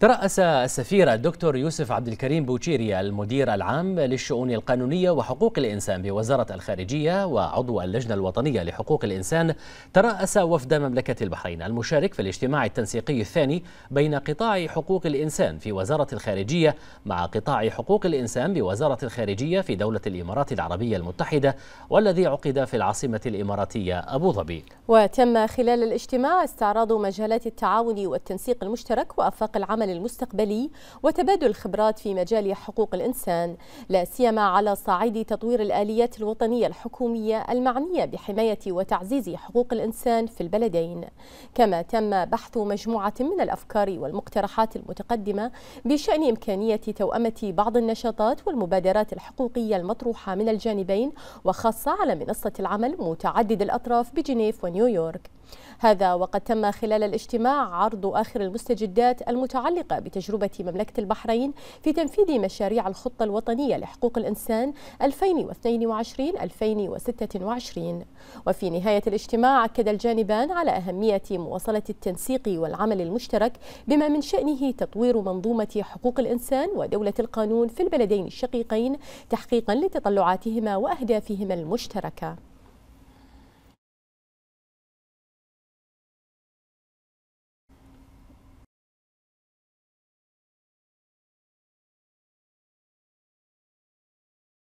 ترأس السفير الدكتور يوسف عبد الكريم بوتشيريا المدير العام للشؤون القانونية وحقوق الإنسان بوزارة الخارجية وعضو اللجنة الوطنية لحقوق الإنسان ترأس وفد مملكة البحرين المشارك في الاجتماع التنسيقي الثاني بين قطاع حقوق الإنسان في وزارة الخارجية مع قطاع حقوق الإنسان بوزارة الخارجية في دولة الإمارات العربية المتحدة والذي عقد في العاصمة الإماراتية أبو ظبي وتم خلال الاجتماع استعراض مجالات التعاون والتنسيق المشترك وأفاق العمل العمل المستقبلي وتبادل الخبرات في مجال حقوق الإنسان لا سيما على صعيد تطوير الآليات الوطنية الحكومية المعنية بحماية وتعزيز حقوق الإنسان في البلدين كما تم بحث مجموعة من الأفكار والمقترحات المتقدمة بشأن إمكانية توأمة بعض النشاطات والمبادرات الحقوقية المطروحة من الجانبين وخاصة على منصة العمل متعدد الأطراف بجنيف ونيويورك هذا وقد تم خلال الاجتماع عرض آخر المستجدات المتعلقة بتجربة مملكة البحرين في تنفيذ مشاريع الخطة الوطنية لحقوق الإنسان 2022-2026 وفي نهاية الاجتماع أكد الجانبان على أهمية مواصلة التنسيق والعمل المشترك بما من شأنه تطوير منظومة حقوق الإنسان ودولة القانون في البلدين الشقيقين تحقيقا لتطلعاتهما وأهدافهما المشتركة